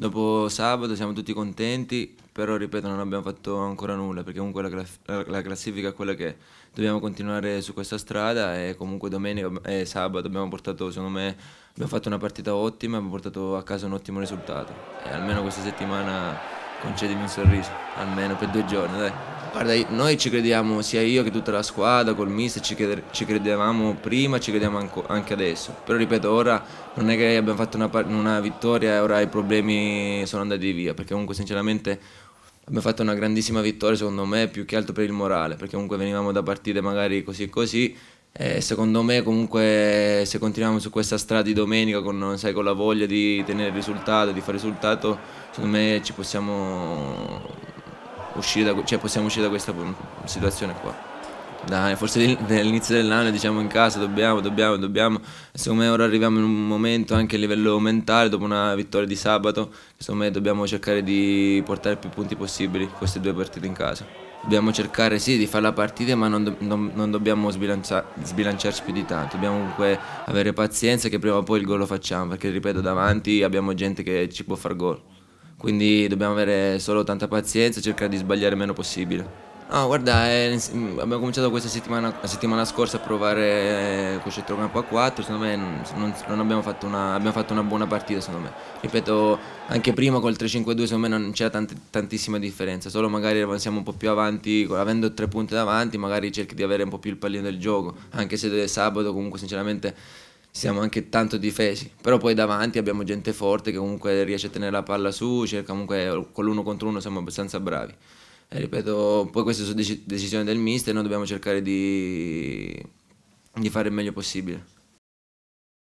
Dopo sabato siamo tutti contenti, però ripeto non abbiamo fatto ancora nulla perché comunque la, class- la classifica è quella che dobbiamo continuare su questa strada e comunque domenica e eh, sabato abbiamo portato, secondo me, abbiamo fatto una partita ottima, abbiamo portato a casa un ottimo risultato e almeno questa settimana concedimi un sorriso, almeno per due giorni dai. Guarda, noi ci crediamo, sia io che tutta la squadra, col mister, ci, crede, ci credevamo prima, ci crediamo anche adesso. Però ripeto, ora non è che abbiamo fatto una, una vittoria e ora i problemi sono andati via, perché comunque sinceramente abbiamo fatto una grandissima vittoria secondo me, più che altro per il morale, perché comunque venivamo da partite magari così e così, eh, secondo me comunque se continuiamo su questa strada di domenica con, sai, con, la voglia di tenere il risultato, di fare risultato, secondo me ci possiamo uscire da, cioè possiamo uscire da questa mm, situazione qua. Dai, forse all'inizio dell'anno diciamo in casa dobbiamo, dobbiamo, dobbiamo. Secondo me ora arriviamo in un momento anche a livello mentale, dopo una vittoria di sabato, secondo me dobbiamo cercare di portare più punti possibili queste due partite in casa. Dobbiamo cercare sì di fare la partita ma non, non, non dobbiamo sbilanciarci più di tanto, dobbiamo comunque avere pazienza che prima o poi il gol lo facciamo, perché ripeto davanti abbiamo gente che ci può far gol quindi dobbiamo avere solo tanta pazienza e cercare di sbagliare il meno possibile. No, ah, guarda, eh, abbiamo cominciato questa settimana, la settimana scorsa a provare eh, con centrocampo a 4, secondo me non, non abbiamo, fatto una, abbiamo, fatto una, buona partita, secondo me. Ripeto, anche prima col 3-5-2 secondo me non c'era tante, tantissima differenza, solo magari avanziamo un po' più avanti, avendo tre punti davanti magari cerchi di avere un po' più il pallino del gioco, anche se sabato comunque sinceramente siamo anche tanto difesi, però poi davanti abbiamo gente forte che comunque riesce a tenere la palla su, cerca cioè comunque con l'uno contro uno siamo abbastanza bravi. E ripeto, poi queste sono decisioni del mister, e noi dobbiamo cercare di, di fare il meglio possibile.